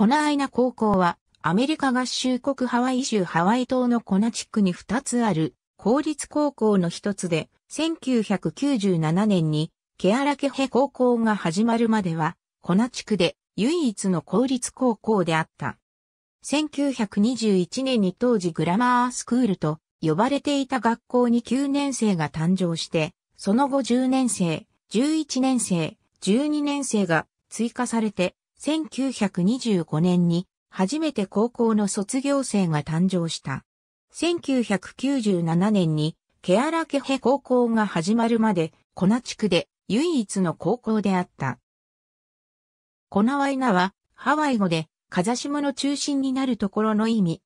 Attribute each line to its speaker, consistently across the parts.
Speaker 1: コナアイナ高校は、アメリカ合衆国ハワイ州ハワイ島のコナ地区に2つある、公立高校の一つで、1997年に、ケアラケヘ高校が始まるまでは、コナ地区で唯一の公立高校であった。1921年に当時グラマースクールと呼ばれていた学校に9年生が誕生して、その後10年生、11年生、12年生が追加されて1925年に初めて高校の卒業生が誕生した。1997年にケアラケヘ高校が始まるまで、コナ地区で唯一の高校であった。コナワイナはハワイ語で風下の中心になるところの意味。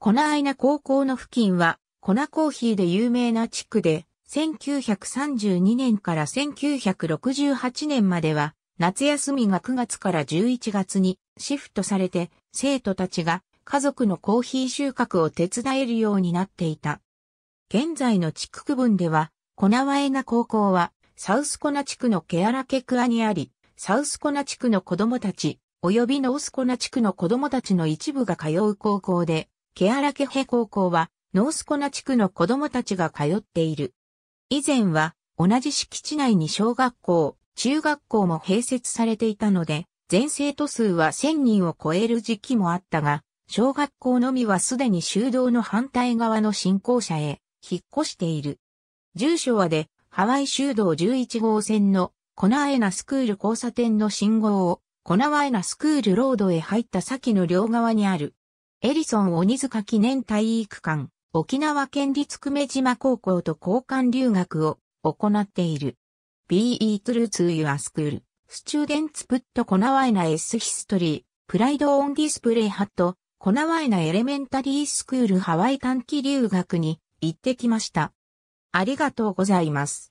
Speaker 1: コナアイナ高校の付近はコナコーヒーで有名な地区で1932年から1968年までは夏休みが9月から11月にシフトされて、生徒たちが家族のコーヒー収穫を手伝えるようになっていた。現在の地区区分では、コナワエナ高校は、サウスコナ地区のケアラケクアにあり、サウスコナ地区の子供たち、及びノースコナ地区の子供たちの一部が通う高校で、ケアラケヘ高校は、ノースコナ地区の子供たちが通っている。以前は、同じ敷地内に小学校、中学校も併設されていたので、全生徒数は1000人を超える時期もあったが、小学校のみはすでに修道の反対側の新校舎へ引っ越している。住所はで、ハワイ修道11号線のコナーエナスクール交差点の信号をコナワエナスクールロードへ入った先の両側にあるエリソン鬼塚記念体育館、沖縄県立久米島高校と交換留学を行っている。Be it true to your school. Students put Konawaina S history. Pride on display hat. コナワイナエレメンタリースクールハワイ短期留学に行ってきました。ありがとうございます。